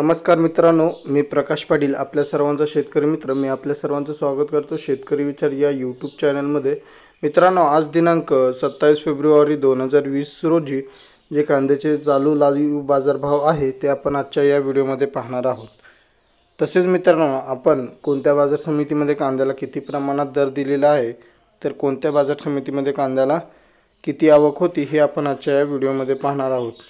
नमस्कार मित्रांनो मी प्रकाश पाटील आपल्या सर्वांचा शेतकरी मित्र मी आपल्या सर्वांचं स्वागत करतो शेतकरी विचार या यूट्यूब चॅनलमध्ये मित्रांनो आज दिनांक सत्तावीस फेब्रुवारी दोन हजार वीस रोजी जे कांद्याचे चालू लाईव बाजारभाव आहे ते आपण आजच्या या व्हिडिओमध्ये पाहणार आहोत तसेच मित्रांनो आपण कोणत्या बाजार समितीमध्ये कांद्याला किती प्रमाणात दर दिलेला आहे तर कोणत्या बाजार समितीमध्ये कांद्याला किती आवक होती हे आपण आजच्या या व्हिडिओमध्ये पाहणार आहोत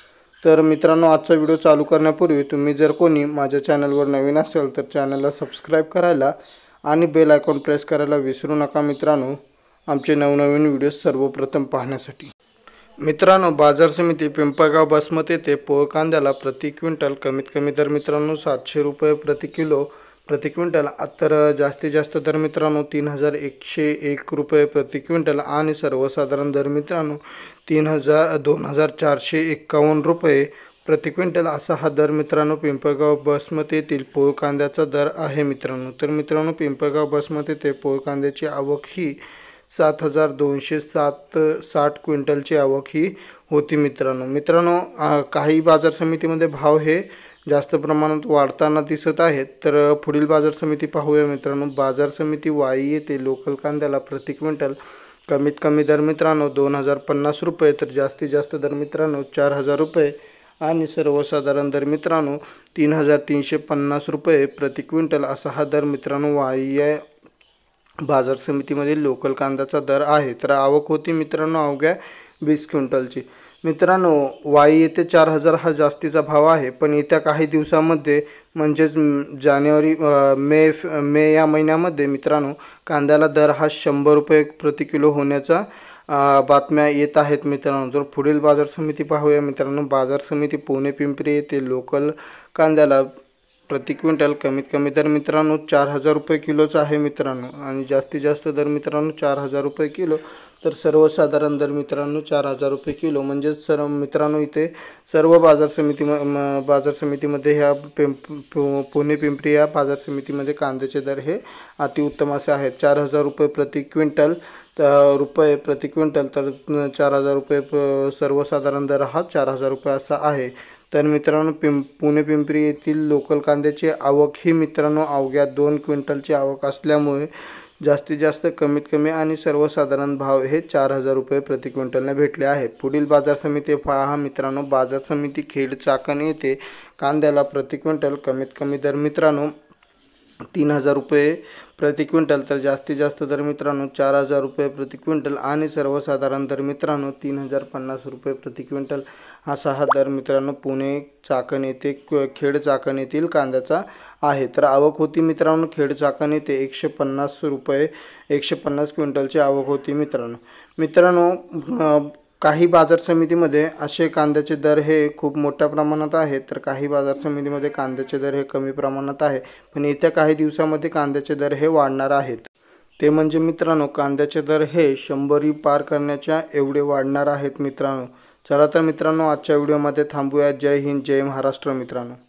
तर मित्रांनो आजचा व्हिडिओ चालू करण्यापूर्वी तुम्ही जर कोणी माझ्या चॅनलवर नवीन असाल तर चॅनलला सबस्क्राईब करायला आणि बेल आयकॉन प्रेस करायला विसरू नका मित्रांनो आमचे नवनवीन व्हिडिओ सर्वप्रथम पाहण्यासाठी मित्रांनो बाजार समिती पिंपळगाव बसमत येथे पोळ कांद्याला प्रति क्विंटल कमीत कमी दर मित्रांनो सातशे रुपये प्रति किलो प्रति क्विंटल तर जास्तीत जास्त दर मित्रांनो तीन हजार एकशे एक रुपये प्रति क्विंटल आणि सर्वसाधारण दर मित्रांनो तीन हजार दोन हजार चारशे एक्कावन्न रुपये प्रति क्विंटल असा हा दर मित्रांनो पिंपळगाव येथील पोळ कांद्याचा दर आहे मित्रांनो तर मित्रांनो पिंपळगाव बसमध्ये ते पोळ कांद्याची आवक ही सात हजार दोनशे सात साठ क्विंटलची आवक ही होती मित्रांनो मित्रांनो काही बाजार समितीमध्ये भाव हे जास्त प्रमाणात वाढताना दिसत आहेत तर पुढील बाजार समिती पाहूया मित्रांनो बाजार समिती वाई येथे लोकल कांद्याला प्रति क्विंटल कमीत कमी दर मित्रांनो दोन हजार पन्नास रुपये तर जास्तीत जास्त दर मित्रांनो चार हजार रुपये आणि सर्वसाधारण दर मित्रांनो तीन हजार तीनशे पन्नास रुपये प्रति क्विंटल असा हा दर मित्रांनो वाई या बाजार समितीमध्ये लोकल कांद्याचा दर आहे तर आवक होती मित्रांनो अवघ्या वीस क्विंटलची मित्रांनो वाई येथे चार हजार हा जास्तीचा भाव आहे पण येत्या काही दिवसामध्ये म्हणजेच जानेवारी मे मे या महिन्यामध्ये मित्रांनो कांद्याला दर हा शंभर रुपये प्रति किलो होण्याचा बातम्या येत आहेत मित्रांनो जर पुढील बाजार समिती पाहूया मित्रांनो बाजार समिती पुणे पिंपरी येथे लोकल कांद्याला प्रति क्विंटल कमीत कमी दर मित्रांनो चार हजार रुपये किलोचा आहे मित्रांनो आणि जास्तीत जास्त दर मित्रांनो चार हजार रुपये किलो तर सर्वसाधारण दर मित्रांनो चार हजार रुपये किलो म्हणजेच सर्व मित्रांनो इथे सर्व बाजार समिती बाजार समितीमध्ये ह्या पिंप पुणे पिंपरी या बाजार समितीमध्ये कांद्याचे दर हे अतिउत्तम असे आहेत चार हजार रुपये प्रति क्विंटल रुपये प्रति क्विंटल तर चार हजार रुपये सर्वसाधारण दर हा चार हजार रुपये असा आहे तर मित्रांनो पिंप पुणे पिंपरी येथील लोकल कांद्याची आवक ही मित्रांनो अवघ्या दोन क्विंटलची आवक असल्यामुळे जास्तीत जास्त कमीत कमी आणि सर्वसाधारण भाव हे चार हजार रुपये प्रति क्विंटलने भेटले आहे पुढील बाजार समिती पहा मित्रांनो बाजार समिती खेड चाकण येथे कांद्याला प्रति क्विंटल कमीत कमी दर मित्रांनो तीन हजार रुपये प्रति क्विंटल तर जास्तीत जास्त तर मित्रांनो चार हजार रुपये प्रति क्विंटल आणि सर्वसाधारण तर मित्रांनो तीन हजार पन्नास रुपये प्रति क्विंटल असा हा दर मित्रांनो पुणे चाकण येथे खेड चाकण येथील कांद्याचा आहे तर आवक होती मित्रांनो खेड चाकण येथे एकशे पन्नास रुपये एकशे पन्नास क्विंटलची आवक होती मित्रांनो मित्रांनो काही बाजार समितीमध्ये असे कांद्याचे दर हे खूप मोठ्या प्रमाणात आहेत तर काही बाजार समितीमध्ये कांद्याचे दर हे कमी प्रमाणात आहे पण येत्या काही दिवसामध्ये कांद्याचे दर हे वाढणार आहेत ते म्हणजे मित्रांनो कांद्याचे दर हे शंभरी पार करण्याच्या एवढे वाढणार आहेत मित्रांनो चला तर मित्रांनो आजच्या व्हिडिओमध्ये थांबूया जय हिंद जय महाराष्ट्र मित्रांनो